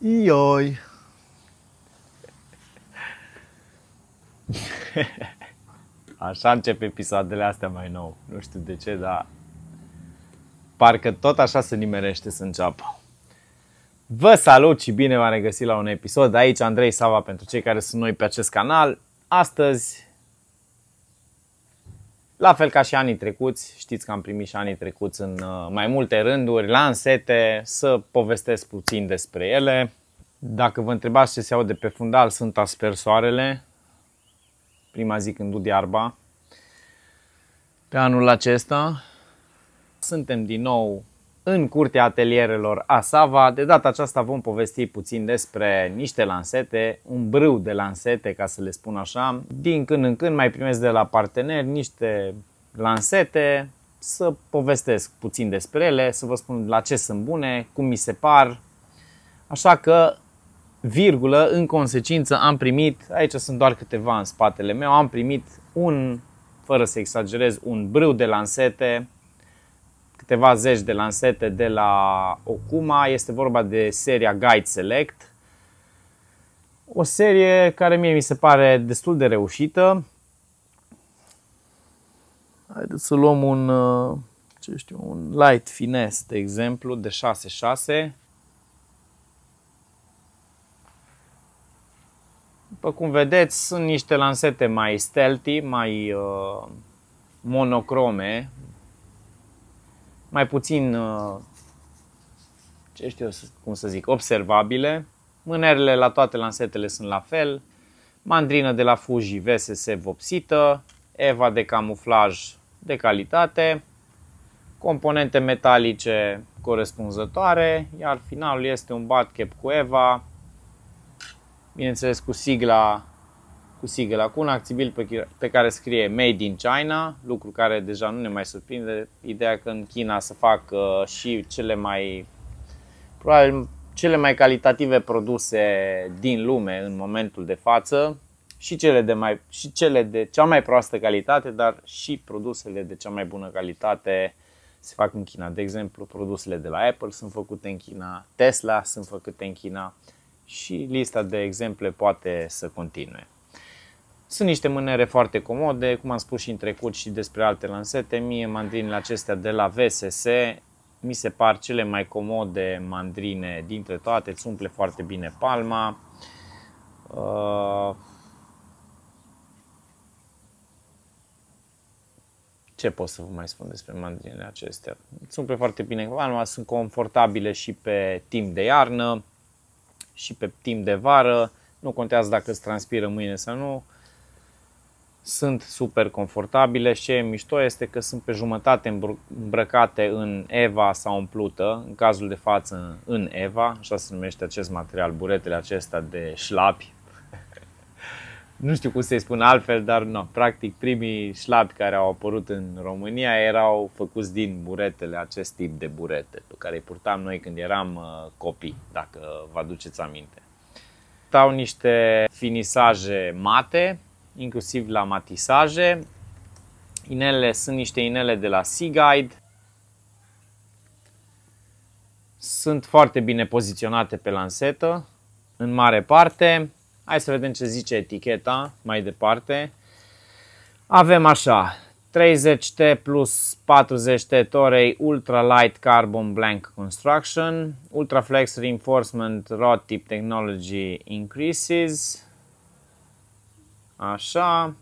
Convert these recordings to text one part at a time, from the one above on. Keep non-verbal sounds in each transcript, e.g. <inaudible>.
Ioi. Așa încep episoadele astea mai nou. Nu știu de ce, dar parcă tot așa se nimerește să înceapă. Vă salut și bine v-am regăsit la un episod. Aici Andrei Sava pentru cei care sunt noi pe acest canal. Astăzi la fel ca și anii trecuți, știți că am primit și anii trecuți în uh, mai multe rânduri, ansete, să povestesc puțin despre ele. Dacă vă întrebați ce se aude pe fundal, sunt aspersoarele, prima zi când dud iarba, pe anul acesta. Suntem din nou în curtea atelierelor Asava. De data aceasta vom povesti puțin despre niște lansete, un brâu de lansete, ca să le spun așa. Din când în când mai primesc de la parteneri niște lansete să povestesc puțin despre ele, să vă spun la ce sunt bune, cum mi se par. Așa că, virgulă, în consecință am primit, aici sunt doar câteva în spatele meu, am primit un, fără să exagerez, un brâu de lansete câteva zeci de lansete de la Okuma. Este vorba de seria Guide Select. O serie care mie mi se pare destul de reușită. Haideți să luăm un, uh, ce știu, un light finesse, de exemplu, de 6-6. După cum vedeți, sunt niște lansete mai stealthy, mai uh, monocrome, mai puțin, uh, ce știu eu cum să zic, observabile. Mânerele la toate lansetele sunt la fel. Mandrină de la Fuji VSS vopsită, Eva de camuflaj de calitate, componente metalice corespunzătoare, iar finalul este un cap cu Eva, bineînțeles cu sigla cu sigla, cu un acțibil pe, pe care scrie Made in China, lucru care deja nu ne mai surprinde, ideea că în China se fac uh, și cele mai, probabil, cele mai calitative produse din lume în momentul de față, și cele, de mai, și cele de cea mai proastă calitate, dar și produsele de cea mai bună calitate se fac în China. De exemplu, produsele de la Apple sunt făcute în China, Tesla sunt făcute în China și lista de exemple poate să continue. Sunt niște mânere foarte comode, cum am spus și în trecut și despre alte lansete. Mie mandrinile acestea de la VSS mi se par cele mai comode mandrine dintre toate, îți umple foarte bine palma. Uh, ce pot să vă mai spun despre mandrinele acestea? Îți umple foarte bine palma, sunt confortabile și pe timp de iarnă și pe timp de vară. Nu contează dacă îți transpiră mâine sau nu sunt super confortabile și ce e mișto este că sunt pe jumătate îmbrăcate în Eva sau în plută, în cazul de față în Eva, așa se numește acest material, buretele acesta de șlapi. <laughs> nu știu cum să-i spun altfel, dar no, practic primii șlapi care au apărut în România erau făcuți din buretele, acest tip de burete pe care îi purtam noi când eram uh, copii, dacă vă aduceți aminte. Stau niște finisaje mate, inclusiv la matisaje. Inelele sunt niște inele de la Sea Guide. Sunt foarte bine poziționate pe lansetă, în mare parte. Hai să vedem ce zice eticheta mai departe. Avem așa, 30T plus 40T torei Ultra Light Carbon Blank Construction, Ultra Flex Reinforcement Rod Tip Technology Increases, Așa.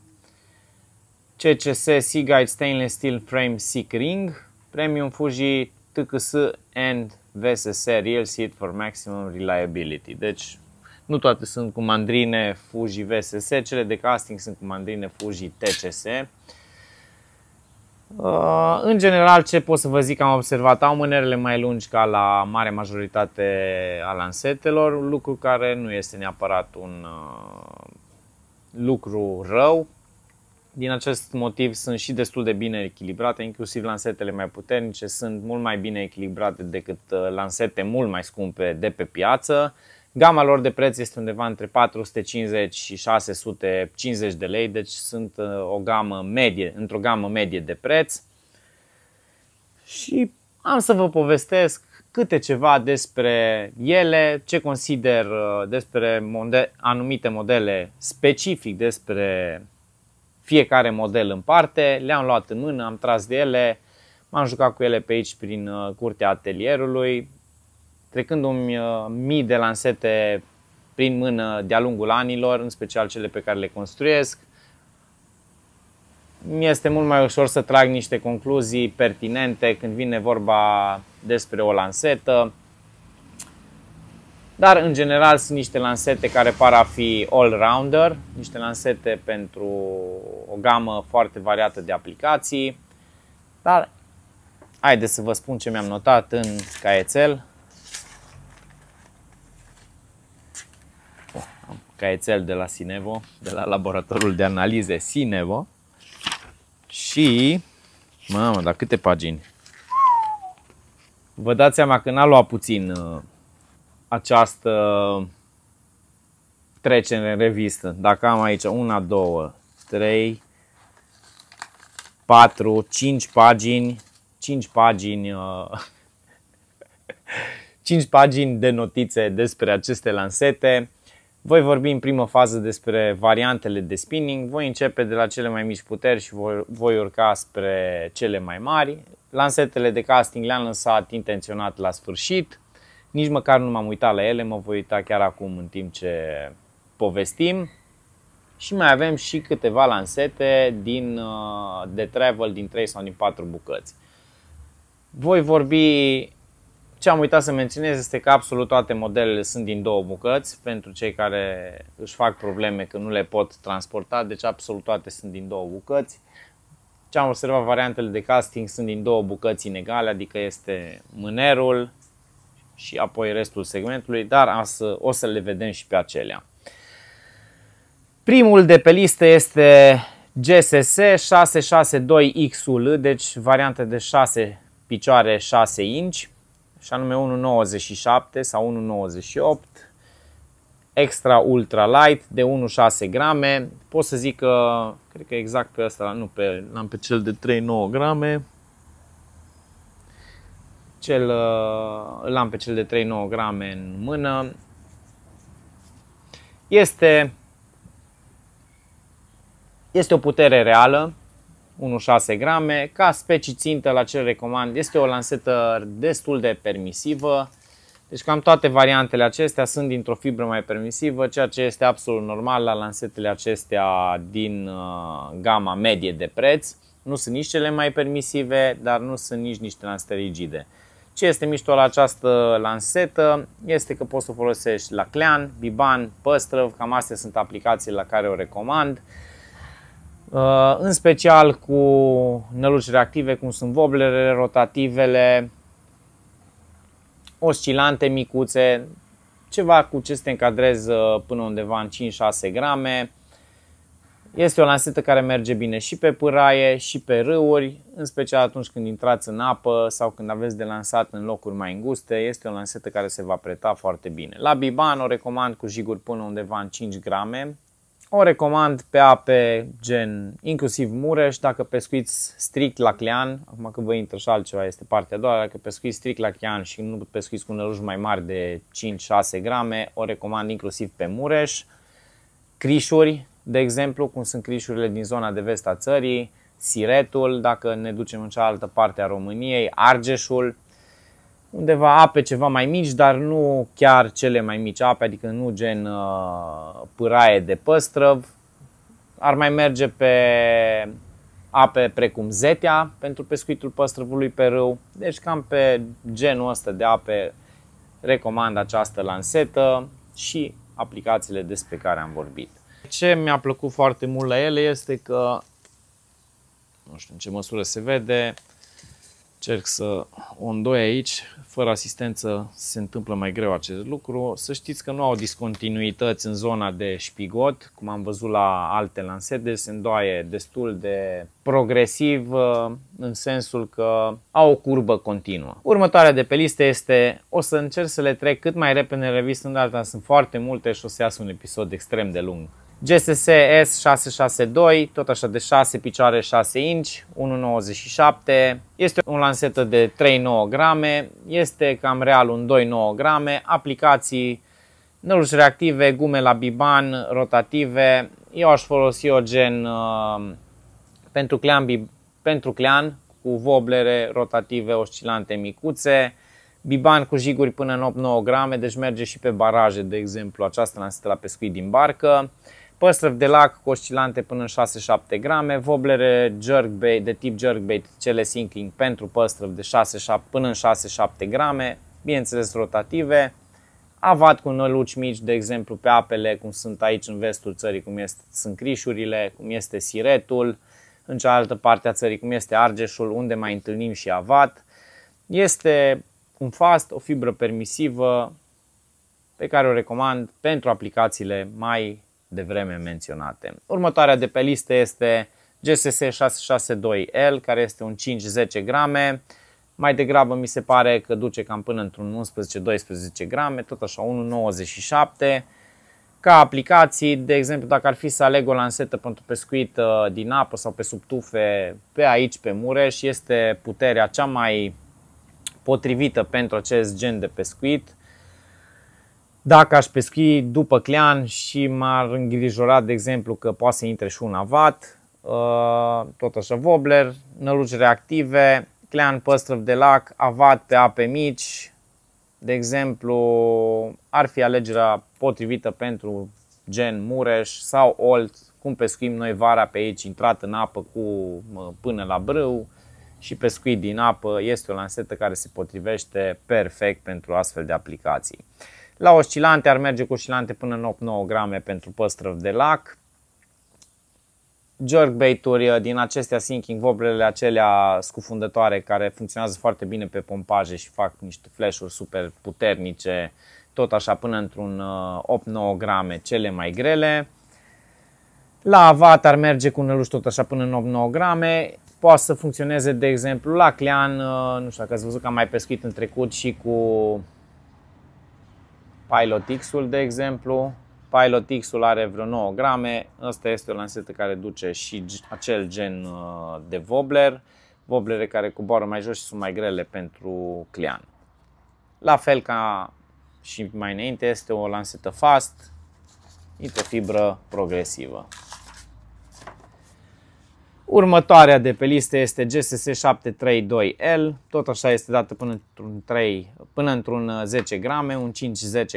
CCS Seaguide Guide Stainless Steel Frame Seek Ring. Premium Fuji TKS and VSS Real Seat for Maximum Reliability. Deci nu toate sunt cu mandrine Fuji VSS, cele de casting sunt cu mandrine Fuji TCS. Uh, în general, ce pot să vă zic, am observat, au mânerele mai lungi ca la mare majoritate a lansetelor, lucru care nu este neapărat un uh, lucru rău. Din acest motiv sunt și destul de bine echilibrate, inclusiv lansetele mai puternice sunt mult mai bine echilibrate decât uh, lansete mult mai scumpe de pe piață. Gama lor de preț este undeva între 450 și 650 de lei, deci sunt uh, o gamă medie, într-o gamă medie de preț. Și am să vă povestesc câte ceva despre ele, ce consider uh, despre mode- anumite modele specific despre fiecare model în parte, le-am luat în mână, am tras de ele, m-am jucat cu ele pe aici prin uh, curtea atelierului, trecându-mi uh, mii de lansete prin mână de-a lungul anilor, în special cele pe care le construiesc, mi este mult mai ușor să trag niște concluzii pertinente când vine vorba despre o lansetă. Dar, în general, sunt niște lansete care par a fi all-rounder, niște lansete pentru o gamă foarte variată de aplicații. Dar, haideți să vă spun ce mi-am notat în caietel. Oh, caietel de la Sinevo, de la laboratorul de analize Sinevo. Și, mamă, dar câte pagini? vă dați seama că n-a luat puțin uh, această trecere în revistă. Dacă am aici una, două, trei, patru, cinci pagini, cinci pagini, uh, <laughs> cinci pagini de notițe despre aceste lansete. Voi vorbi în primă fază despre variantele de spinning, voi începe de la cele mai mici puteri și voi, voi urca spre cele mai mari. Lansetele de casting le-am lăsat intenționat la sfârșit, nici măcar nu m-am uitat la ele, mă voi uita chiar acum în timp ce povestim. Și mai avem și câteva lansete din, uh, de travel din 3 sau din 4 bucăți. Voi vorbi, ce am uitat să menționez este că absolut toate modelele sunt din două bucăți, pentru cei care își fac probleme că nu le pot transporta, deci absolut toate sunt din două bucăți. Ce am observat, variantele de casting sunt din două bucăți inegale, adică este mânerul și apoi restul segmentului, dar o să le vedem și pe acelea. Primul de pe listă este GSS 662 xl deci variante de 6 picioare 6 inci, și anume 1,97 sau 1,98 extra ultra light de 1,6 grame. Pot să zic că cred că exact pe asta, nu pe, am pe cel de 3,9 grame, cel, uh, îl am pe cel de 3,9 grame în mână. Este, este o putere reală, 1,6 grame, ca specii țintă la ce recomand, este o lansetă destul de permisivă, deci cam toate variantele acestea sunt dintr-o fibră mai permisivă, ceea ce este absolut normal la lansetele acestea din uh, gama medie de preț. Nu sunt nici cele mai permisive, dar nu sunt nici niște lansete rigide. Ce este mișto la această lansetă este că poți să o folosești la clean, biban, păstrăv, cam astea sunt aplicațiile la care o recomand. Uh, în special cu năluci reactive, cum sunt voblerele, rotativele, oscilante micuțe, ceva cu ce să te încadrezi uh, până undeva în 5-6 grame. Este o lansetă care merge bine și pe pâraie și pe râuri, în special atunci când intrați în apă sau când aveți de lansat în locuri mai înguste. Este o lansetă care se va preta foarte bine. La biban o recomand cu jiguri până undeva în 5 grame, o recomand pe ape gen inclusiv Mureș, dacă pescuiți strict la clean, acum că vă intră și altceva, este partea a doua, dacă pescuiți strict la clean și nu pescuiți cu năruși mai mari de 5-6 grame, o recomand inclusiv pe Mureș. Crișuri, de exemplu, cum sunt crișurile din zona de vest a țării, Siretul, dacă ne ducem în cealaltă parte a României, Argeșul, undeva ape ceva mai mici, dar nu chiar cele mai mici ape, adică nu gen uh, pâraie de păstrăv. Ar mai merge pe ape precum zetea pentru pescuitul păstrăvului pe râu. Deci cam pe genul ăsta de ape recomand această lansetă și aplicațiile despre care am vorbit. Ce mi-a plăcut foarte mult la ele este că, nu știu în ce măsură se vede, Cerc să o îndoi aici, fără asistență se întâmplă mai greu acest lucru. Să știți că nu au discontinuități în zona de șpigot, cum am văzut la alte lansete, se îndoaie destul de progresiv uh, în sensul că au o curbă continuă. Următoarea de pe listă este, o să încerc să le trec cât mai repede în revistă, în data sunt foarte multe și o să iasă un episod extrem de lung. GSS S662, tot așa de 6 picioare 6 inci, 1,97. Este un lansetă de 3,9 grame, este cam real un 2,9 grame, aplicații, năluși reactive, gume la biban, rotative. Eu aș folosi o gen uh, pentru, clean, pentru clean cu voblere rotative oscilante micuțe, biban cu jiguri până în 8-9 grame, deci merge și pe baraje, de exemplu, această lansetă la pescuit din barcă păstrăvi de lac cu oscilante până în 6-7 grame, voblere jerkbait, de tip jerkbait, cele sinking pentru păstrăvi de 6, 7, până în 6-7 grame, bineînțeles rotative, avat cu năluci mici, de exemplu pe apele, cum sunt aici în vestul țării, cum este, sunt crișurile, cum este siretul, în cealaltă parte a țării, cum este argeșul, unde mai întâlnim și avat. Este un fast, o fibră permisivă pe care o recomand pentru aplicațiile mai de vreme menționate. Următoarea de pe listă este GSS 662L, care este un 5-10 grame, mai degrabă mi se pare că duce cam până într-un 11-12 grame, tot așa 1,97 ca aplicații, de exemplu, dacă ar fi să aleg o lansetă pentru pescuit uh, din apă sau pe sub tufe, pe aici, pe Mureș, este puterea cea mai potrivită pentru acest gen de pescuit. Dacă aș pescui după clean și m-ar îngrijora, de exemplu, că poate să intre și un avat, uh, tot așa wobbler, năluci reactive, clean păstrăv de lac, avat pe ape mici, de exemplu, ar fi alegerea potrivită pentru gen Mureș sau Olt, cum pescuim noi vara pe aici, intrat în apă cu până la brâu și pescuit din apă este o lansetă care se potrivește perfect pentru astfel de aplicații. La oscilante ar merge cu oscilante până în 8-9 grame pentru păstrăv de lac. Jerkbait-uri uh, din acestea sinking, voblele acelea scufundătoare care funcționează foarte bine pe pompaje și fac niște flash-uri super puternice, tot așa până într-un 8-9 uh, grame cele mai grele. La avat ar merge cu năluș tot așa până în 8-9 grame. Poate să funcționeze, de exemplu, la clean, uh, nu știu dacă ați văzut că am mai pescuit în trecut și cu PilotX-ul, de exemplu. PilotX-ul are vreo 9 grame. Asta este o lansetă care duce și acel gen uh, de wobbler. Woblere care coboară mai jos și sunt mai grele pentru client. La fel ca și mai înainte este o lansetă fast, fibră progresivă. Următoarea de pe listă este GSS 732L, tot așa este dată până într-un, 3, până într-un 10 uh, grame, un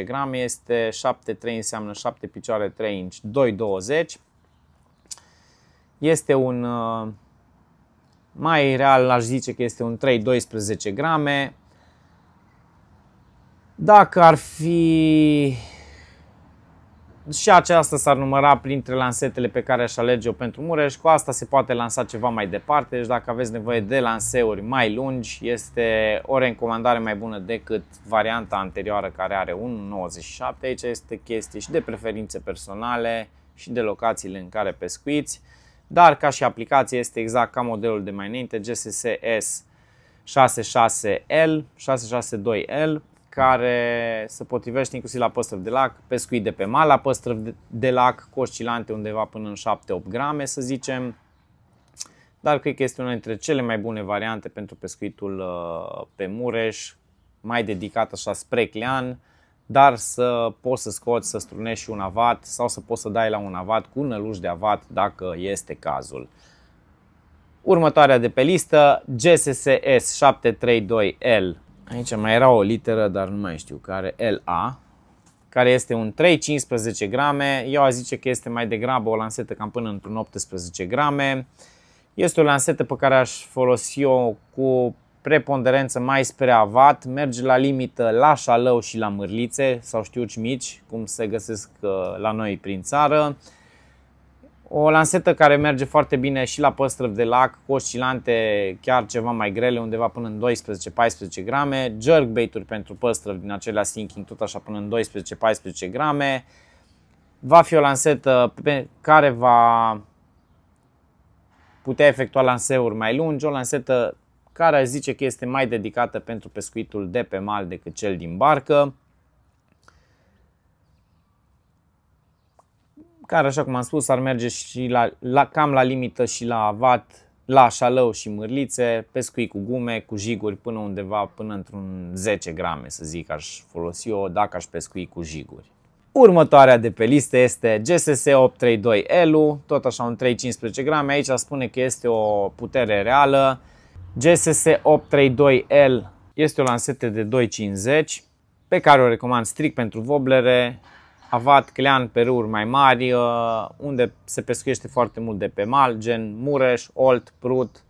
5-10 grame, este 7-3 înseamnă 7 picioare 3 inci, 220. Este un, uh, mai real aș zice că este un 3-12 grame. Dacă ar fi și aceasta s-ar număra printre lansetele pe care aș alege-o pentru Mureș. Cu asta se poate lansa ceva mai departe, deci dacă aveți nevoie de lanseuri mai lungi, este o recomandare mai bună decât varianta anterioară care are 1.97. Aici este chestie și de preferințe personale și de locațiile în care pescuiți, dar ca și aplicație este exact ca modelul de mai înainte, GSS S 66L, 662L, care se potrivește inclusiv la păstrăvi de lac, pescuit de pe mal, la păstrăvi de lac cu oscilante undeva până în 7-8 grame, să zicem. Dar cred că este una dintre cele mai bune variante pentru pescuitul uh, pe Mureș, mai dedicat așa spre Clean, dar să poți să scoți, să strunești un avat sau să poți să dai la un avat cu năluș de avat dacă este cazul. Următoarea de pe listă, GSS S732L Aici mai era o literă, dar nu mai știu care, LA, care este un 3-15 grame. Eu a zice că este mai degrabă o lansetă cam până într-un 18 grame. Este o lansetă pe care aș folosi eu cu preponderență mai spre avat, merge la limită la șalău și la mârlițe sau știuci mici, cum se găsesc uh, la noi prin țară. O lansetă care merge foarte bine și la păstrăv de lac, cu oscilante chiar ceva mai grele, undeva până în 12-14 grame, jerkbait-uri pentru păstrăv din acelea sinking, tot așa până în 12-14 grame. Va fi o lansetă pe care va putea efectua lanseuri mai lungi, o lansetă care zice că este mai dedicată pentru pescuitul de pe mal decât cel din barcă. care, așa cum am spus, ar merge și la, la, cam la limită și la avat, la șalău și mârlițe, pescui cu gume, cu jiguri, până undeva, până într-un 10 grame, să zic, aș folosi o dacă aș pescui cu jiguri. Următoarea de pe listă este GSS 832L, tot așa un 315 grame, aici spune că este o putere reală. GSS 832L este o lansetă de 250 pe care o recomand strict pentru voblere avat, clean, peruri mai mari, uh, unde se pescuiește foarte mult de pe mal, gen mureș, olt, prut,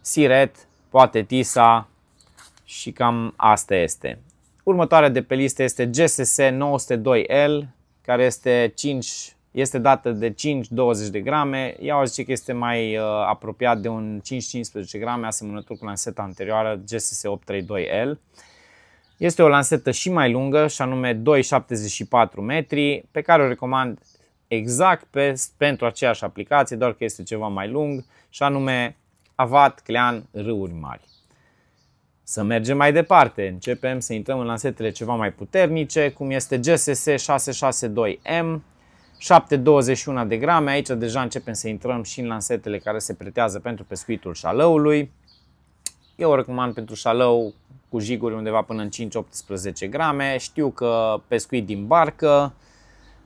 siret, poate tisa și cam asta este. Următoarea de pe listă este GSS 902L, care este 5 este dată de 5-20 de grame, ea o zice că este mai uh, apropiat de un 5-15 grame, asemănător cu lanseta anterioară GSS 832L. Este o lansetă și mai lungă, și anume 2,74 metri, pe care o recomand exact pe, pentru aceeași aplicație, doar că este ceva mai lung, și anume Avat, Clean, Râuri Mari. Să mergem mai departe, începem să intrăm în lansetele ceva mai puternice, cum este GSS 662M, 721 de grame, aici deja începem să intrăm și în lansetele care se pretează pentru pescuitul șalăului. Eu o recomand pentru șalău cu jiguri undeva până în 5-18 grame, știu că pescuit din barcă,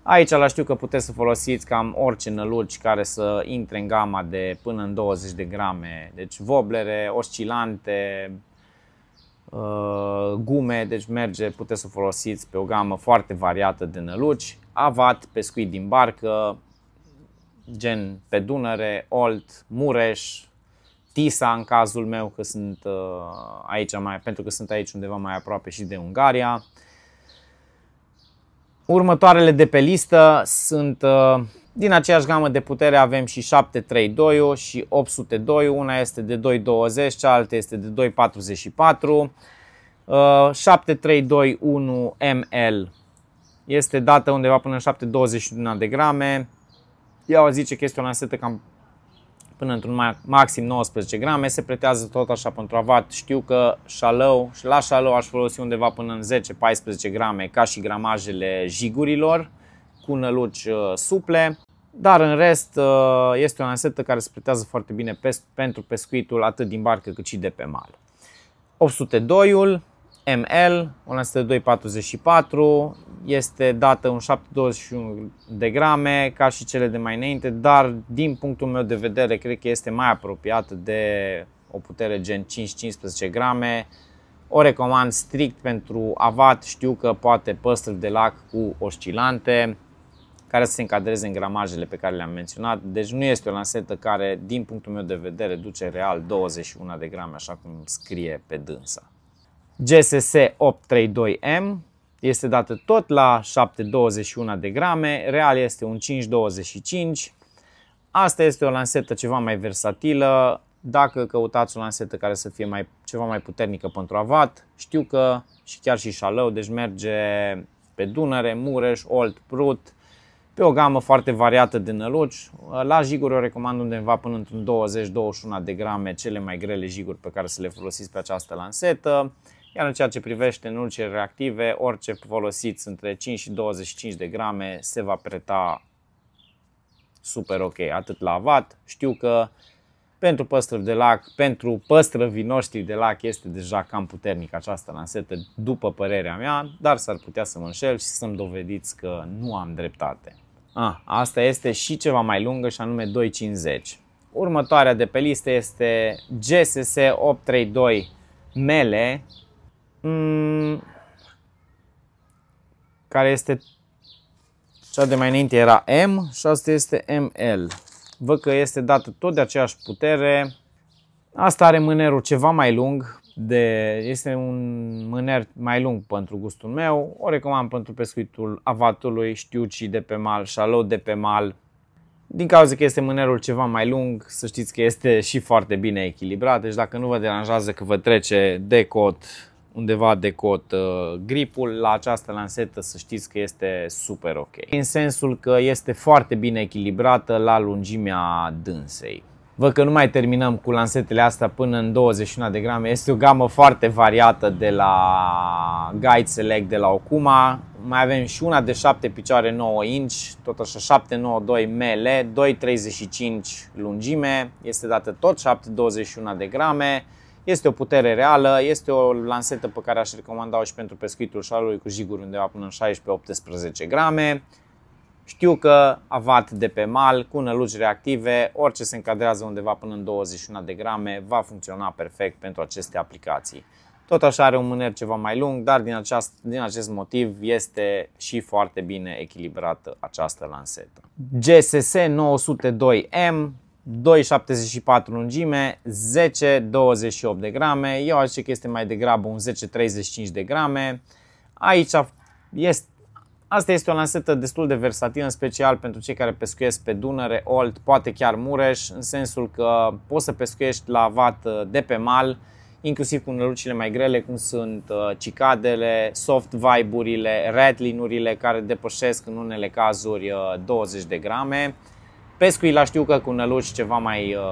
Aici la știu că puteți să folosiți cam orice năluci care să intre în gama de până în 20 de grame, deci voblere, oscilante, uh, gume, deci merge, puteți să folosiți pe o gamă foarte variată de năluci, avat, pescuit din barcă, gen pe Dunăre, Olt, Mureș, Tisa în cazul meu, că sunt uh, aici mai, pentru că sunt aici undeva mai aproape și de Ungaria. Următoarele de pe listă sunt uh, din aceeași gamă de putere avem și 732 și 802, una este de 220, cealaltă este de 244. 7321 ml este dată undeva până în 721 de grame. Ea zice că este o lansetă cam până într-un maxim 19 grame, se pretează tot așa pentru avat. Știu că șalău și la șalău aș folosi undeva până în 10-14 grame ca și gramajele jigurilor cu năluci uh, suple. Dar în rest uh, este o ansetă care se pretează foarte bine pentru pescuitul atât din barcă cât și de pe mal. 802-ul ML 244, este dată un 721 de grame ca și cele de mai înainte, dar din punctul meu de vedere cred că este mai apropiată de o putere gen 5-15 grame. O recomand strict pentru avat, știu că poate păstrăvi de lac cu oscilante care să se încadreze în gramajele pe care le-am menționat. Deci nu este o lansetă care, din punctul meu de vedere, duce real 21 de grame, așa cum scrie pe dânsa. GSS 832M este dată tot la 7,21 de grame, real este un 5,25. Asta este o lansetă ceva mai versatilă, dacă căutați o lansetă care să fie mai, ceva mai puternică pentru avat, știu că și chiar și șalău, deci merge pe Dunăre, Mureș, Olt, Prut, pe o gamă foarte variată de năluci. La jiguri o recomand undeva până într-un 20-21 de grame cele mai grele jiguri pe care să le folosiți pe această lansetă. Iar în ceea ce privește nulcele reactive, orice folosiți între 5 și 25 de grame se va preta super ok, atât la vat. Știu că pentru păstrăvi de lac, pentru păstrăvii noștri de lac este deja cam puternic această lansetă, după părerea mea, dar s-ar putea să mă înșel și să-mi dovediți că nu am dreptate. Ah, asta este și ceva mai lungă și anume 250. Următoarea de pe listă este GSS 832 Mele Mm, care este cea de mai înainte era M și asta este ML. Văd că este dată tot de aceeași putere. Asta are mânerul ceva mai lung, de, este un mâner mai lung pentru gustul meu. O recomand pentru pescuitul avatului, știucii de pe mal, șalou de pe mal. Din cauza că este mânerul ceva mai lung, să știți că este și foarte bine echilibrat, deci dacă nu vă deranjează că vă trece de cot undeva de cot uh, gripul, la această lansetă să știți că este super ok. În sensul că este foarte bine echilibrată la lungimea dânsei. Văd că nu mai terminăm cu lansetele astea până în 21 de grame. Este o gamă foarte variată de la Guide Select de la Okuma. Mai avem și una de 7 picioare 9 inch, tot așa 792 ml, 235 lungime, este dată tot 721 de grame. Este o putere reală, este o lansetă pe care aș recomanda-o și pentru pescuitul șalului cu jiguri undeva până în 16-18 grame. Știu că avat de pe mal, cu năluci reactive, orice se încadrează undeva până în 21 de grame, va funcționa perfect pentru aceste aplicații. Tot așa are un mâner ceva mai lung, dar din, aceast, din acest motiv este și foarte bine echilibrată această lansetă. GSS 902M 2,74 lungime, 10,28 de grame. Eu aș zice că este mai degrabă un 10,35 de grame. Aici este, asta este o lansetă destul de versatilă, în special pentru cei care pescuiesc pe Dunăre, Olt, poate chiar Mureș, în sensul că poți să pescuiești la vat uh, de pe mal, inclusiv cu nălucile mai grele, cum sunt uh, cicadele, soft vibe-urile, ratlinurile care depășesc în unele cazuri 20 uh, de grame. Pescuila știu că cu năluci ceva mai uh,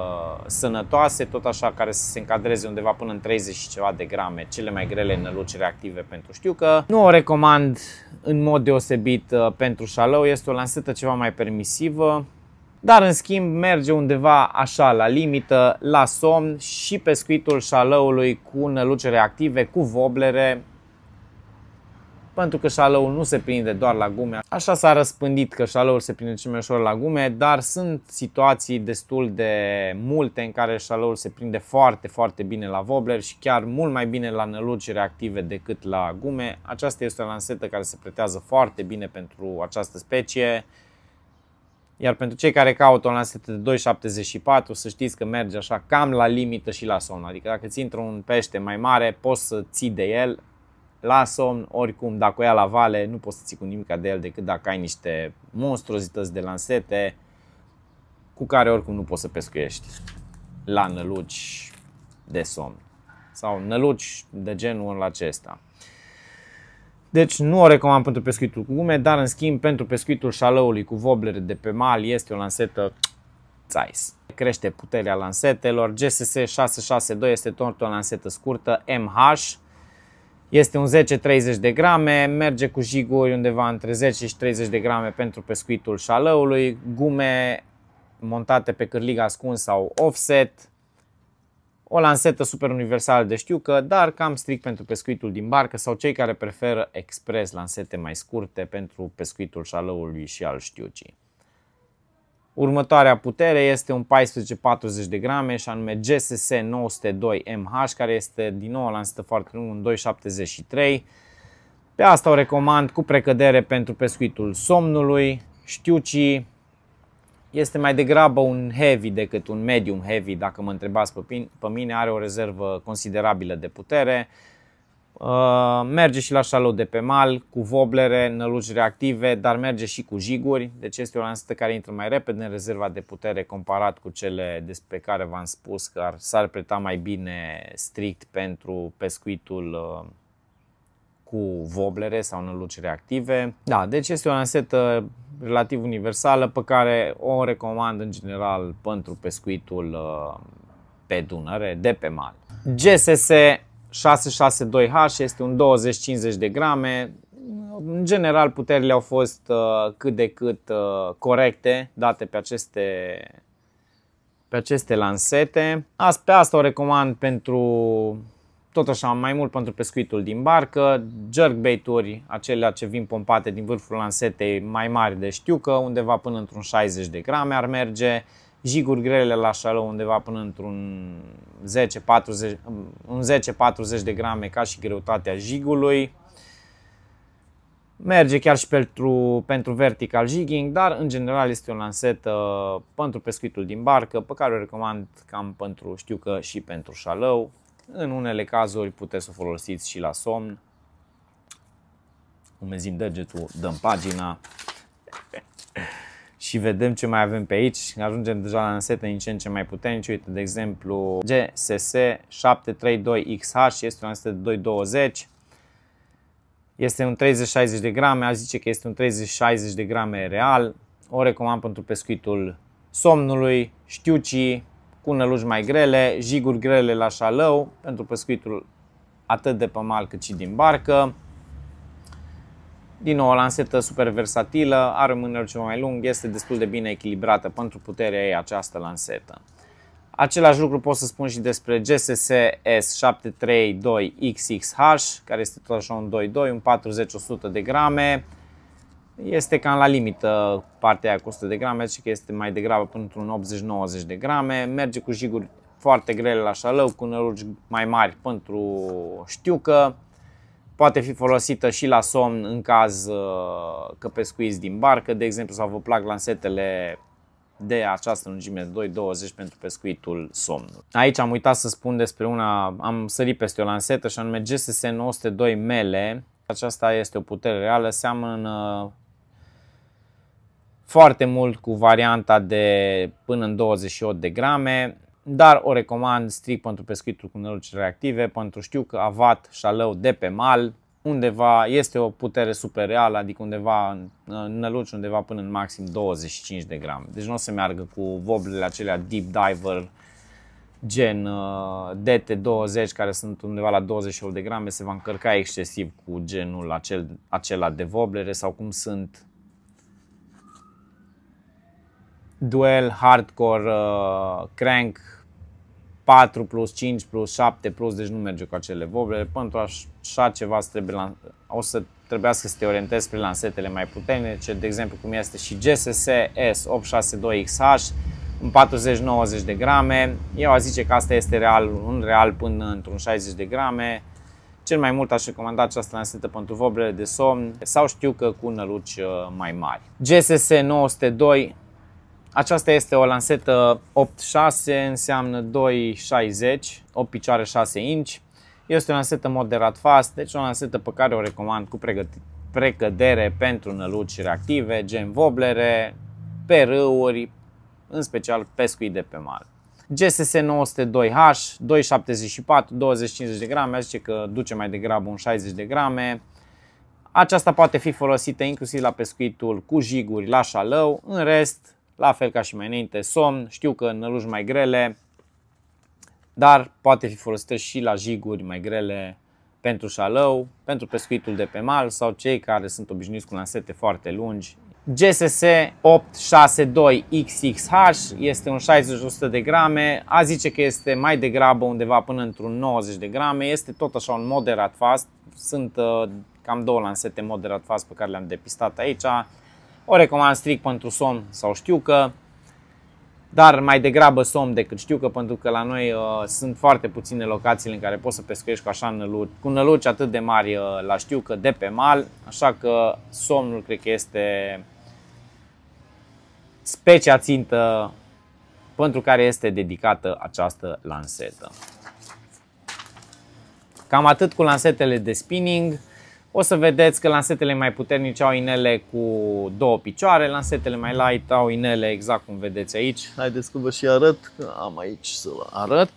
sănătoase, tot așa care să se încadreze undeva până în 30 și ceva de grame, cele mai grele năluci reactive pentru știucă. Nu o recomand în mod deosebit uh, pentru șalău, este o lansetă ceva mai permisivă, dar în schimb merge undeva așa la limită, la somn și pescuitul șalăului cu năluci reactive, cu voblere, pentru că șaloul nu se prinde doar la gume. Așa s-a răspândit că șaloul se prinde cel mai ușor la gume, dar sunt situații destul de multe în care șaloul se prinde foarte, foarte bine la wobbler și chiar mult mai bine la năluci reactive decât la gume. Aceasta este o lansetă care se pretează foarte bine pentru această specie. Iar pentru cei care caută o lansetă de 2,74, să știți că merge așa cam la limită și la somn. Adică dacă ți intră un pește mai mare, poți să ții de el, la somn, oricum, dacă o ia la vale, nu poți să ții cu nimic de el decât dacă ai niște monstruozități de lansete cu care oricum nu poți să pescuiești la năluci de somn sau năluci de genul acesta. Deci nu o recomand pentru pescuitul cu gume, dar în schimb pentru pescuitul șalăului cu voblere de pe mal este o lansetă Zeiss. Crește puterea lansetelor, GSS 662 este tot o lansetă scurtă, MH este un 10-30 de grame, merge cu jiguri undeva între 10 și 30 de grame pentru pescuitul șalăului, gume montate pe cârlig ascuns sau offset, o lansetă super universală de știucă, dar cam strict pentru pescuitul din barcă sau cei care preferă expres lansete mai scurte pentru pescuitul șalăului și al știucii. Următoarea putere este un 1440 de grame și anume GSS 902 MH care este din nou lansată foarte lung în 273. Pe asta o recomand cu precădere pentru pescuitul somnului. Știu ci este mai degrabă un heavy decât un medium heavy, dacă mă întrebați pe mine, are o rezervă considerabilă de putere. Uh, merge și la șalot de pe mal, cu voblere, năluci reactive, dar merge și cu jiguri, deci este o lansetă care intră mai repede în rezerva de putere comparat cu cele despre care v-am spus că ar, s-ar preta mai bine strict pentru pescuitul uh, cu voblere sau năluci reactive. Da, deci este o lansetă relativ universală pe care o recomand în general pentru pescuitul uh, pe Dunăre, de pe mal. GSS 662H este un 20-50 de grame. În general, puterile au fost uh, cât de cât uh, corecte date pe aceste, pe aceste lansete. Asta, pe asta o recomand pentru, tot așa, mai mult pentru pescuitul din barcă, jerkbait-uri, acelea ce vin pompate din vârful lansetei mai mari de știucă, undeva până într-un 60 de grame ar merge, jiguri grele la șalou undeva până într-un 10-40, un 10-40 de grame ca și greutatea jigului. Merge chiar și pentru, pentru vertical jigging, dar în general este o lansetă uh, pentru pescuitul din barcă pe care o recomand cam pentru, știu că și pentru șalău. În unele cazuri puteți să o folosiți și la somn. Umezim degetul, dăm pagina. <laughs> și vedem ce mai avem pe aici. Ajungem deja la lansete din ce în ce mai puternice. Uite, de exemplu, GSS 732XH este un lanset de 220. Este un 30-60 de grame, aș zice că este un 30-60 de grame real. O recomand pentru pescuitul somnului, știucii, cu năluși mai grele, jiguri grele la șalău, pentru pescuitul atât de pe mal cât și din barcă. Din nou, o lansetă super versatilă, are mânerul ceva mai lung, este destul de bine echilibrată pentru puterea ei această lansetă. Același lucru pot să spun și despre GSS S732XXH, care este tot așa un 22, un 40-100 de grame. Este cam la limită partea aia cu 100 de grame, și că este mai degrabă pentru un 80-90 de grame. Merge cu jiguri foarte grele la șalău, cu năruci mai mari pentru știucă. Poate fi folosită și la somn în caz uh, că pescuiți din barcă, de exemplu, sau vă plac lansetele de această lungime 2,20 pentru pescuitul somnului. Aici am uitat să spun despre una, am sărit peste o lansetă și anume GSS 902 mele. Aceasta este o putere reală, seamănă foarte mult cu varianta de până în 28 de grame dar o recomand strict pentru pescuitul cu năluci reactive, pentru știu că avat, șalău de pe mal, undeva este o putere super reală, adică undeva în năluci, undeva până în maxim 25 de grame. Deci nu o să meargă cu voblele acelea deep diver gen uh, DT20 care sunt undeva la 28 de grame, se va încărca excesiv cu genul acel, acela de voblere sau cum sunt duel, hardcore, uh, crank, 4 plus 5 plus 7 plus, deci nu merge cu acele voblere. Pentru așa ceva trebuie, o să trebuiască să te orientezi spre lansetele mai puternice, de exemplu cum este și GSS S862XH în 40-90 de grame. Eu a zice că asta este real, un real până într-un 60 de grame. Cel mai mult aș recomanda această lansetă pentru voblele de somn sau știu că cu năluci uh, mai mari. GSS 902 aceasta este o lansetă 8.6, înseamnă 2.60, 8 picioare 6 inci. Este o lansetă moderat fast, deci o lansetă pe care o recomand cu precădere pentru năluci reactive, gen voblere, pe râuri, în special pescuit de pe mare. GSS 902H, 274, 20-50 de grame, zice că duce mai degrabă un 60 de grame. Aceasta poate fi folosită inclusiv la pescuitul cu jiguri, la șalău, în rest la fel ca și mai înainte, somn, știu că năluși mai grele, dar poate fi folosită și la jiguri mai grele pentru șalău, pentru pescuitul de pe mal sau cei care sunt obișnuiți cu lansete foarte lungi. GSS 862XXH este un 60-100 de grame, a zice că este mai degrabă undeva până într-un 90 de grame, este tot așa un moderat fast, sunt uh, cam două lansete moderat fast pe care le-am depistat aici, o recomand strict pentru somn sau știu că, dar mai degrabă somn decât știu că, pentru că la noi uh, sunt foarte puține locațiile în care poți să pescuiești cu așa năluci, cu năluci atât de mari uh, la știu că de pe mal, așa că somnul cred că este specia țintă pentru care este dedicată această lansetă. Cam atât cu lansetele de spinning. O să vedeți că lansetele mai puternice au inele cu două picioare, lansetele mai light au inele exact cum vedeți aici. Haideți că vă și arăt, am aici să vă arăt.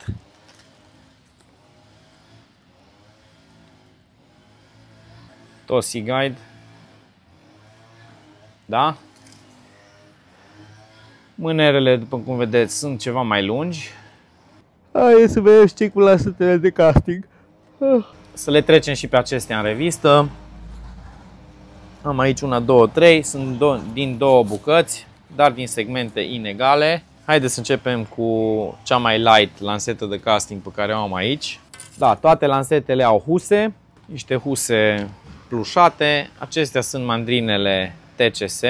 Tossy Guide. Da? Mânerele, după cum vedeți, sunt ceva mai lungi. Hai să vedem ce cu lansetele de casting. Ah. Să le trecem și pe acestea în revistă. Am aici una, două, trei, sunt do- din două bucăți, dar din segmente inegale. Haideți să începem cu cea mai light lansetă de casting pe care o am aici. Da, toate lansetele au huse, niște huse plușate. Acestea sunt mandrinele TCS.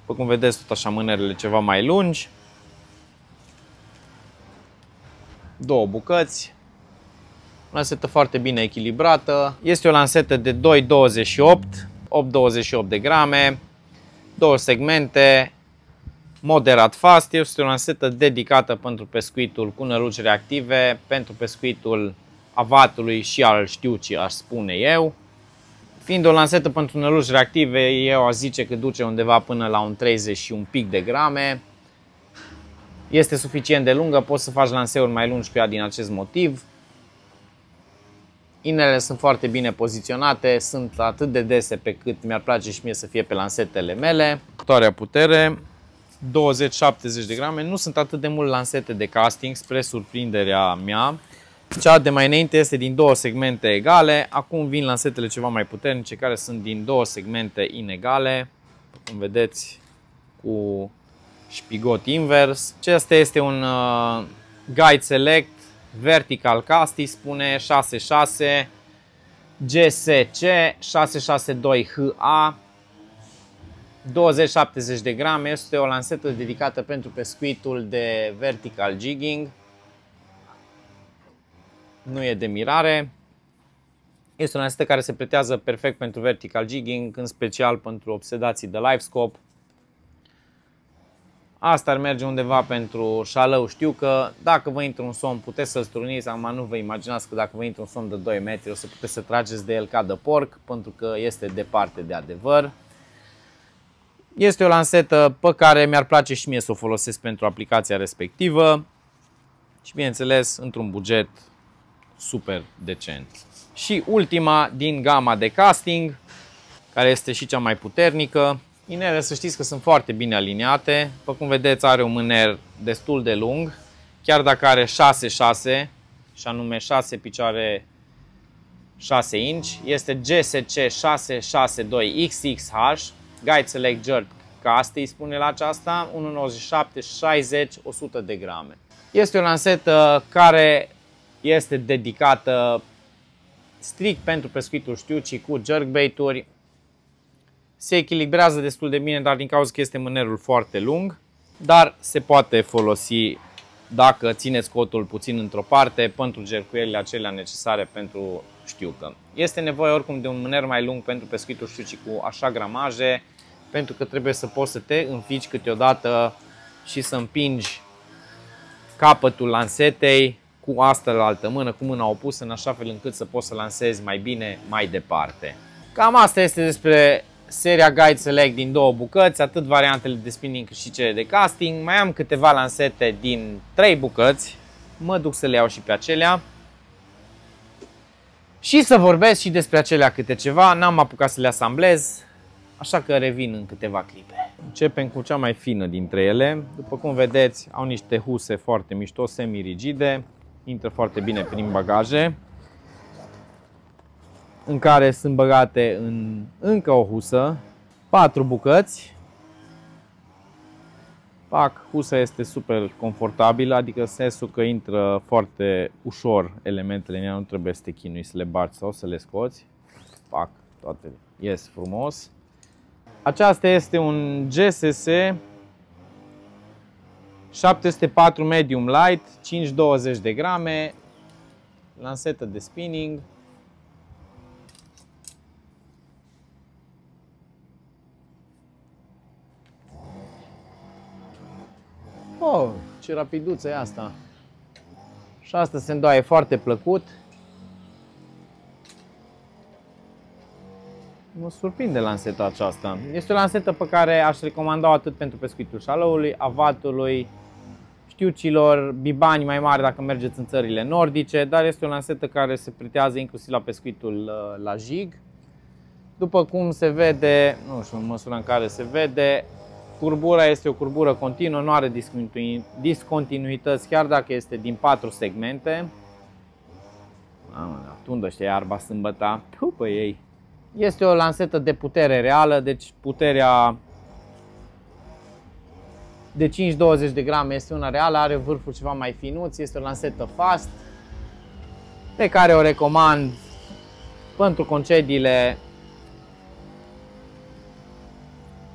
După cum vedeți, tot așa mânerele ceva mai lungi. Două bucăți lansetă foarte bine echilibrată. Este o lansetă de 2,28, 8,28 de grame, două segmente, moderat fast. Este o lansetă dedicată pentru pescuitul cu năruci reactive, pentru pescuitul avatului și al știucii, aș spune eu. Fiind o lansetă pentru năluși reactive, eu aș zice că duce undeva până la un 30 și un pic de grame. Este suficient de lungă, poți să faci lanseuri mai lungi cu ea din acest motiv. Inele sunt foarte bine poziționate, sunt atât de dese pe cât mi-ar place și mie să fie pe lansetele mele. Toarea putere, 20-70 de grame, nu sunt atât de mult lansete de casting, spre surprinderea mea. Cea de mai înainte este din două segmente egale, acum vin lansetele ceva mai puternice care sunt din două segmente inegale, cum vedeți, cu șpigot invers. Acesta este un uh, guide select Vertical cast spune 66 GSC 662 HA 20-70 de grame, este o lansetă dedicată pentru pescuitul de vertical jigging. Nu e de mirare. Este o lansetă care se pretează perfect pentru vertical jigging, în special pentru obsedații de live scope Asta ar merge undeva pentru șalău. Știu că dacă vă intră un somn puteți să-l struniți, acum nu vă imaginați că dacă vă intră un somn de 2 metri o să puteți să trageți de el ca de porc, pentru că este departe de adevăr. Este o lansetă pe care mi-ar place și mie să o folosesc pentru aplicația respectivă și bineînțeles într-un buget super decent. Și ultima din gama de casting, care este și cea mai puternică, Inele să știți că sunt foarte bine aliniate. După cum vedeți are un mâner destul de lung, chiar dacă are 6-6 și anume 6 picioare 6 inch. Este GSC 662XXH, Guide Select Jerk Cast îi spune la aceasta, 1,97, 60, 100 de grame. Este o lansetă care este dedicată strict pentru pescuitul știucii cu jerkbait-uri, se echilibrează destul de bine, dar din cauza că este mânerul foarte lung, dar se poate folosi dacă țineți cotul puțin într-o parte pentru jercuielile acelea necesare pentru știucă. Este nevoie oricum de un mâner mai lung pentru pescuitul știucii cu așa gramaje, pentru că trebuie să poți să te înfici câteodată și să împingi capătul lansetei cu asta la altă mână, cu mâna opusă, în așa fel încât să poți să lansezi mai bine, mai departe. Cam asta este despre seria Guide Select din două bucăți, atât variantele de spinning cât și cele de casting. Mai am câteva lansete din trei bucăți, mă duc să le iau și pe acelea. Și să vorbesc și despre acelea câte ceva, n-am apucat să le asamblez, așa că revin în câteva clipe. Începem cu cea mai fină dintre ele. După cum vedeți, au niște huse foarte mișto, semi-rigide, intră foarte bine prin bagaje în care sunt băgate în încă o husă, patru bucăți. Pac, husa este super confortabilă, adică sensul că intră foarte ușor elementele în ea, nu trebuie să te chinui să le barci sau să le scoți. Pac, toate ies frumos. Aceasta este un GSS 704 medium light, 520 de grame, lansetă de spinning, ce rapiduță e asta. Și asta se îndoaie foarte plăcut. Mă surprinde lanseta aceasta. Este o lansetă pe care aș recomanda o atât pentru pescuitul șalăului, avatului, știucilor, bibani mai mari dacă mergeți în țările nordice, dar este o lansetă care se pretează inclusiv la pescuitul uh, la jig. După cum se vede, nu știu în măsura în care se vede, Curbura este o curbură continuă, nu are discontinuități, chiar dacă este din patru segmente. Mamă, tundă și iarba sâmbăta. Pupă ei! Este o lansetă de putere reală, deci puterea de 5-20 de grame este una reală, are vârful ceva mai finuț, este o lansetă fast, pe care o recomand pentru concediile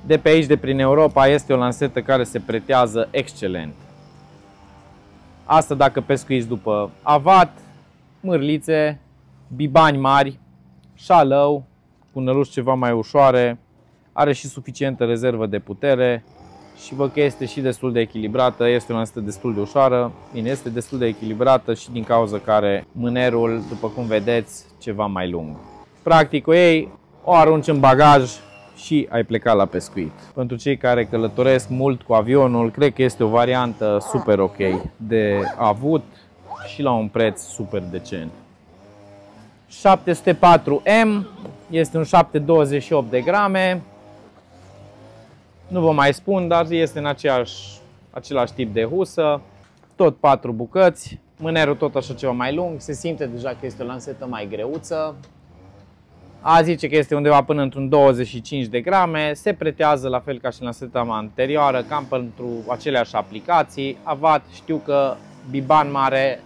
De pe aici, de prin Europa, este o lansetă care se pretează excelent. Asta dacă pescuiți după avat, mârlițe, bibani mari, șalău, cu năluși ceva mai ușoare, are și suficientă rezervă de putere și văd că este și destul de echilibrată, este o lansetă destul de ușoară, bine, este destul de echilibrată și din cauza care mânerul, după cum vedeți, ceva mai lung. Practic cu ei, o arunci în bagaj, și ai plecat la pescuit. Pentru cei care călătoresc mult cu avionul, cred că este o variantă super ok de avut și la un preț super decent. 704M este un 728 de grame. Nu vă mai spun, dar este în aceeași, același tip de husă. Tot patru bucăți, mânerul tot așa ceva mai lung, se simte deja că este o lansetă mai greuță a zice că este undeva până într-un 25 de grame, se pretează la fel ca și în setama anterioară, cam pentru aceleași aplicații. Avat știu că biban mare,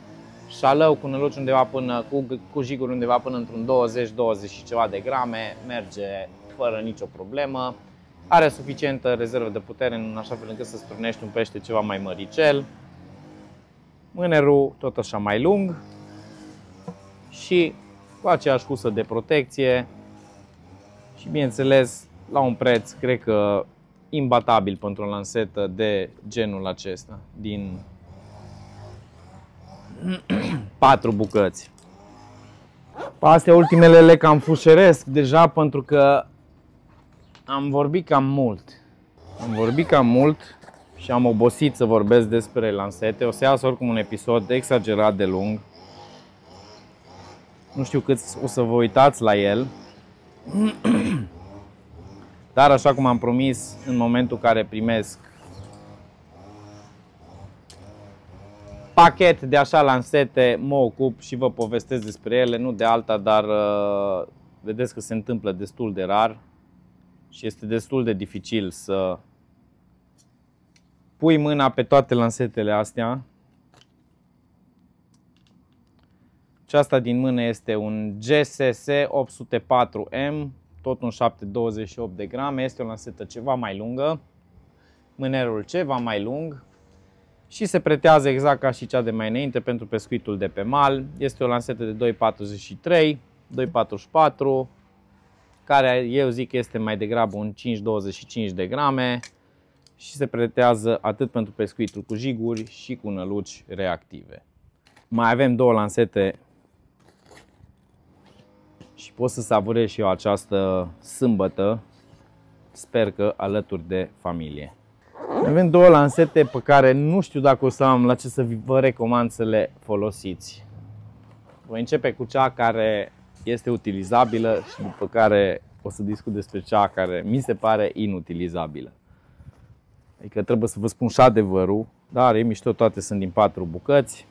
șalău cu năluci undeva până, cu, cu jiguri undeva până într-un 20-20 ceva de grame, merge fără nicio problemă. Are suficientă rezervă de putere în așa fel încât să strunești un pește ceva mai măricel. Mânerul tot așa mai lung și cu aceeași husă de protecție și bineînțeles la un preț, cred că imbatabil pentru o lansetă de genul acesta, din <clears throat> patru bucăți. Pe astea ultimele le cam fușeresc deja pentru că am vorbit cam mult. Am vorbit cam mult și am obosit să vorbesc despre lansete. O să iasă oricum un episod exagerat de lung. Nu știu cât o să vă uitați la el. Dar așa cum am promis, în momentul care primesc pachet de așa lansete, mă ocup și vă povestesc despre ele, nu de alta, dar uh, vedeți că se întâmplă destul de rar și este destul de dificil să pui mâna pe toate lansetele astea Aceasta din mână este un GSS 804M, tot un 728 de grame, este o lansetă ceva mai lungă, mânerul ceva mai lung și se pretează exact ca și cea de mai înainte pentru pescuitul de pe mal. Este o lansetă de 2.43, 2.44, care eu zic că este mai degrabă un 5.25 de grame și se pretează atât pentru pescuitul cu jiguri și cu năluci reactive. Mai avem două lansete și pot să savurez și eu această sâmbătă, sper că alături de familie. Avem două lansete pe care nu știu dacă o să am la ce să vă recomand să le folosiți. Voi începe cu cea care este utilizabilă și după care o să discut despre cea care mi se pare inutilizabilă. Adică trebuie să vă spun și adevărul, dar e mișto, toate sunt din patru bucăți.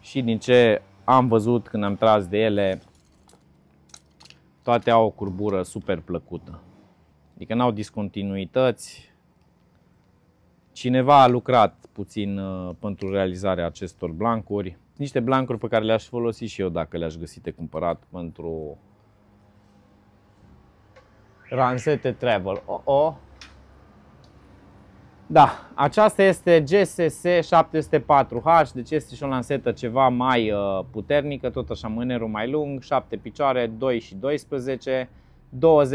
Și din ce am văzut când am tras de ele, toate au o curbură super plăcută. Adică n-au discontinuități. Cineva a lucrat puțin uh, pentru realizarea acestor blancuri. Niște blancuri pe care le-aș folosi și eu dacă le-aș găsi de cumpărat pentru ransete travel. Oh, oh, da, aceasta este GSS 704H, deci este și o lansetă ceva mai uh, puternică, tot așa mânerul mai lung, 7 picioare, 2 și 12,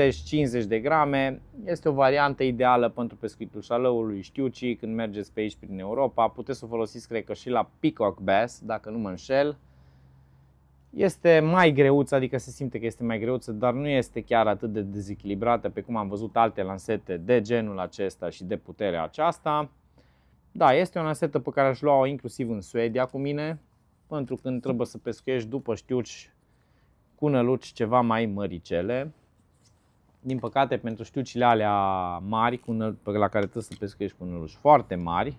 20-50 de grame. Este o variantă ideală pentru pescuitul șalăului, știucii, când mergeți pe aici prin Europa. Puteți să o folosiți, cred că, și la Peacock Bass, dacă nu mă înșel. Este mai greuță, adică se simte că este mai greuță, dar nu este chiar atât de dezechilibrată pe cum am văzut alte lansete de genul acesta și de puterea aceasta. Da, este o lansetă pe care aș lua-o inclusiv în Suedia cu mine, pentru când trebuie să pescuiești după știuci cu năluci ceva mai măricele. Din păcate, pentru știucile alea mari, cu la care trebuie să pescuiești cu năluci foarte mari,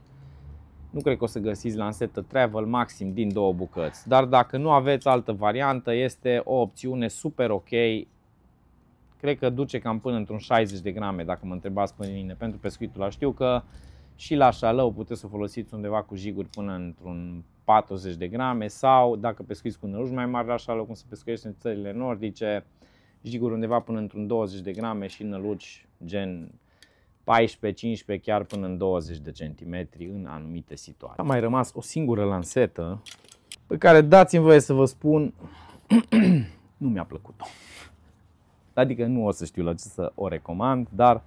nu cred că o să găsiți lansetă travel maxim din două bucăți. Dar dacă nu aveți altă variantă, este o opțiune super ok. Cred că duce cam până într-un 60 de grame, dacă mă întrebați pe mine, pentru pescuitul ăla. Știu că și la șalău puteți să folosiți undeva cu jiguri până într-un 40 de grame sau dacă pescuiți cu năruși mai mari la șalău, cum se pescuiește în țările nordice, jiguri undeva până într-un 20 de grame și năluci gen 14-15 chiar până în 20 de centimetri în anumite situații. A mai rămas o singură lansetă pe care dați-mi voie să vă spun, <clears throat> nu mi-a plăcut-o. Adică nu o să știu la ce să o recomand, dar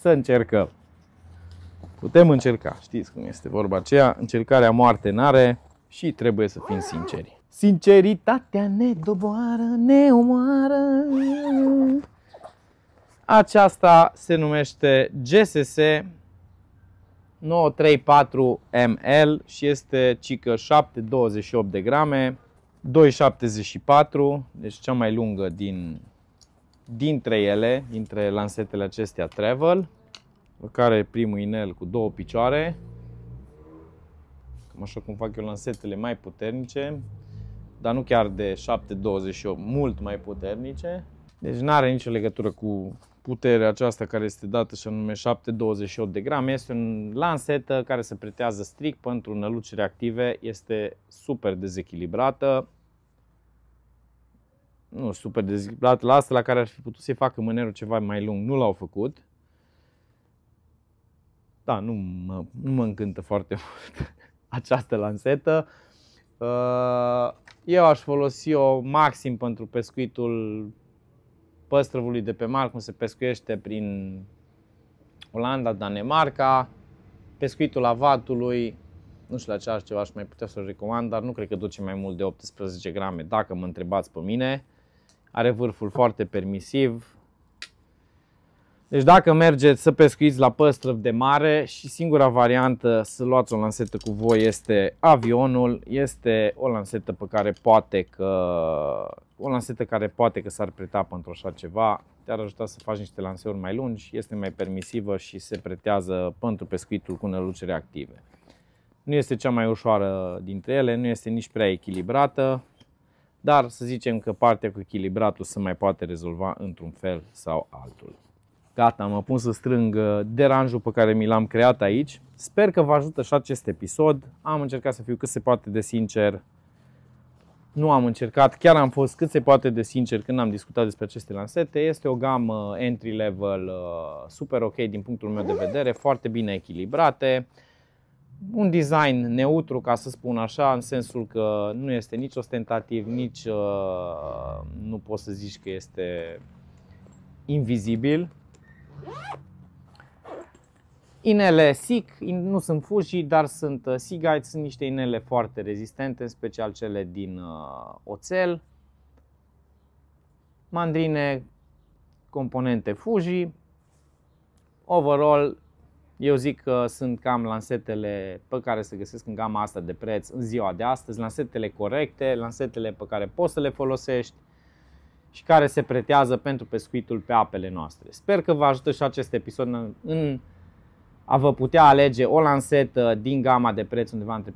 să încercăm. Putem încerca, știți cum este vorba aceea, încercarea moarte n-are și trebuie să fim sinceri. Sinceritatea ne doboară, ne omoară. Aceasta se numește GSS 934 ml și este cică 728 de grame, 274, deci cea mai lungă din, dintre ele, dintre lansetele acestea travel, care primul inel cu două picioare, cam așa cum fac eu lansetele mai puternice, dar nu chiar de 728, mult mai puternice. Deci nu are nicio legătură cu puterea aceasta care este dată și anume 728 de grame este un lansetă care se pretează strict pentru năluci reactive este super dezechilibrată. Nu, super dezechilibrată la asta la care ar fi putut să-i facă mânerul ceva mai lung, nu l-au făcut. Da, nu mă, nu mă încântă foarte <laughs> mult această lansetă. Uh, eu aș folosi-o maxim pentru pescuitul păstrăvului de pe mar, cum se pescuiește prin Olanda, Danemarca, pescuitul avatului, nu știu la ce altceva aș mai putea să-l recomand, dar nu cred că duce mai mult de 18 grame, dacă mă întrebați pe mine. Are vârful foarte permisiv, deci dacă mergeți să pescuiți la păstrăv de mare și singura variantă să luați o lansetă cu voi este avionul, este o lansetă pe care poate că o lansetă care poate că s-ar preta pentru așa ceva, te-ar ajuta să faci niște lanseuri mai lungi, este mai permisivă și se pretează pentru pescuitul cu nălucere active. Nu este cea mai ușoară dintre ele, nu este nici prea echilibrată, dar să zicem că partea cu echilibratul se mai poate rezolva într-un fel sau altul. Gata, mă pun să strâng uh, deranjul pe care mi l-am creat aici. Sper că vă ajută și acest episod. Am încercat să fiu cât se poate de sincer. Nu am încercat, chiar am fost cât se poate de sincer când am discutat despre aceste lansete. Este o gamă entry-level uh, super ok din punctul meu de vedere, foarte bine echilibrate un design neutru, ca să spun așa, în sensul că nu este nici ostentativ, nici uh, nu poți să zici că este invizibil. Inele SIC nu sunt Fuji, dar sunt uh, Seagite, sunt niște inele foarte rezistente, în special cele din uh, oțel. Mandrine, componente Fuji. Overall, eu zic că sunt cam lansetele pe care se găsesc în gama asta de preț în ziua de astăzi, lansetele corecte, lansetele pe care poți să le folosești și care se pretează pentru pescuitul pe apele noastre. Sper că vă ajută și acest episod în, a vă putea alege o lansetă din gama de preț undeva între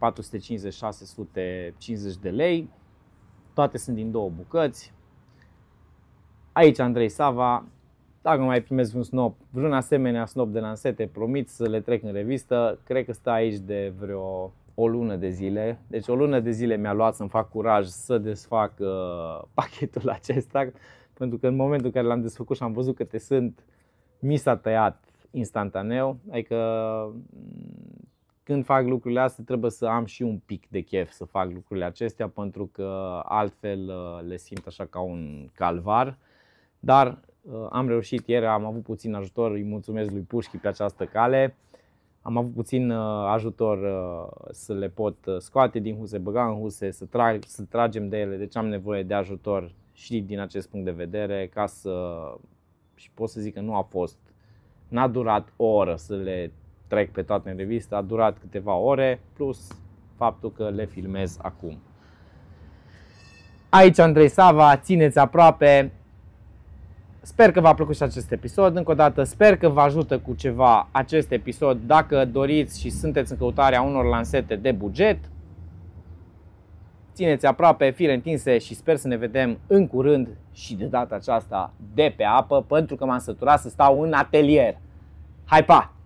450-650 de lei. Toate sunt din două bucăți. Aici Andrei Sava. Dacă mai primesc un snop, vreun asemenea snop de lansete, promit să le trec în revistă. Cred că stă aici de vreo o lună de zile. Deci o lună de zile mi-a luat să-mi fac curaj să desfac uh, <laughs> pachetul acesta, pentru că în momentul în care l-am desfăcut și am văzut câte sunt, mi s-a tăiat instantaneu. Adică mm, când fac lucrurile astea trebuie să am și un pic de chef să fac lucrurile acestea, pentru că altfel uh, le simt așa ca un calvar. Dar uh, am reușit ieri, am avut puțin ajutor, îi mulțumesc lui Pușchi pe această cale am avut puțin uh, ajutor uh, să le pot uh, scoate din huse, băga în huse, să, tra- să tragem de ele, deci am nevoie de ajutor și din acest punct de vedere ca să, și pot să zic că nu a fost, n-a durat o oră să le trec pe toate în revistă, a durat câteva ore, plus faptul că le filmez acum. Aici Andrei Sava, țineți aproape, Sper că v-a plăcut și acest episod. Încă o dată, sper că vă ajută cu ceva acest episod dacă doriți și sunteți în căutarea unor lansete de buget. Țineți aproape fire întinse și sper să ne vedem în curând și de data aceasta de pe apă pentru că m-am săturat să stau în atelier. Hai pa!